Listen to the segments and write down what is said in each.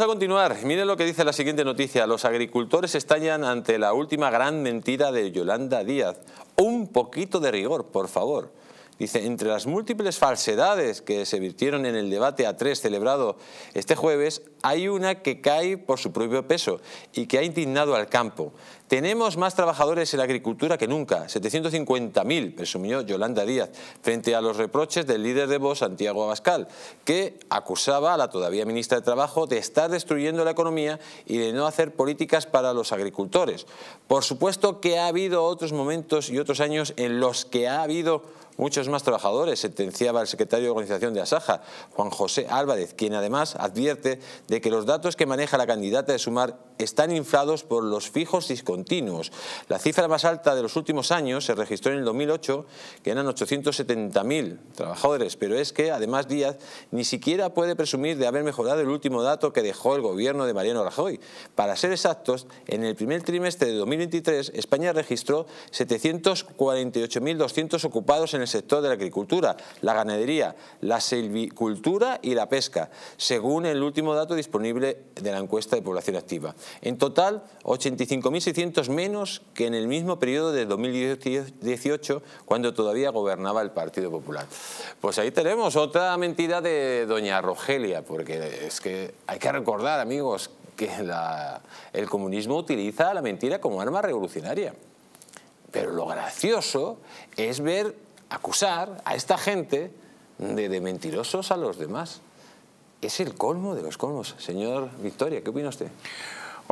Vamos a continuar. Miren lo que dice la siguiente noticia. Los agricultores estallan ante la última gran mentira de Yolanda Díaz. Un poquito de rigor, por favor. Dice, entre las múltiples falsedades que se virtieron en el debate a tres celebrado este jueves, hay una que cae por su propio peso y que ha indignado al campo. Tenemos más trabajadores en la agricultura que nunca, 750.000, presumió Yolanda Díaz, frente a los reproches del líder de Vox, Santiago Abascal, que acusaba a la todavía ministra de Trabajo de estar destruyendo la economía y de no hacer políticas para los agricultores. Por supuesto que ha habido otros momentos y otros años en los que ha habido muchos más trabajadores, sentenciaba el secretario de organización de Asaja, Juan José Álvarez, quien además advierte de que los datos que maneja la candidata de Sumar están inflados por los fijos y escondidos continuos. La cifra más alta de los últimos años se registró en el 2008, que eran 870.000 trabajadores, pero es que además Díaz ni siquiera puede presumir de haber mejorado el último dato que dejó el gobierno de Mariano Rajoy. Para ser exactos, en el primer trimestre de 2023 España registró 748.200 ocupados en el sector de la agricultura, la ganadería, la silvicultura y la pesca, según el último dato disponible de la encuesta de población activa. En total, 85.600 menos que en el mismo periodo de 2018, cuando todavía gobernaba el Partido Popular. Pues ahí tenemos otra mentira de doña Rogelia, porque es que hay que recordar, amigos, que el comunismo utiliza la mentira como arma revolucionaria. Pero lo gracioso es ver acusar a esta gente de mentirosos a los demás. Es el colmo de los colmos. Señor Victoria, ¿qué opina usted?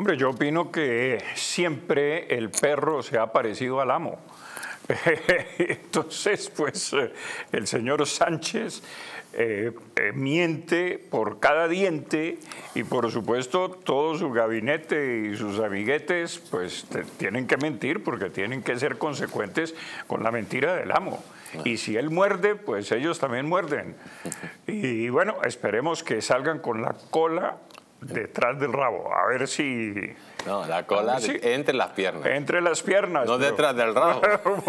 Hombre, yo opino que siempre el perro se ha parecido al amo. Entonces, pues eh, el señor Sánchez eh, eh, miente por cada diente y por supuesto todo su gabinete y sus amiguetes pues tienen que mentir porque tienen que ser consecuentes con la mentira del amo. Y si él muerde, pues ellos también muerden. Y bueno, esperemos que salgan con la cola detrás del rabo, a ver si... No, la cola entre las piernas. Entre las piernas. No detrás del rabo.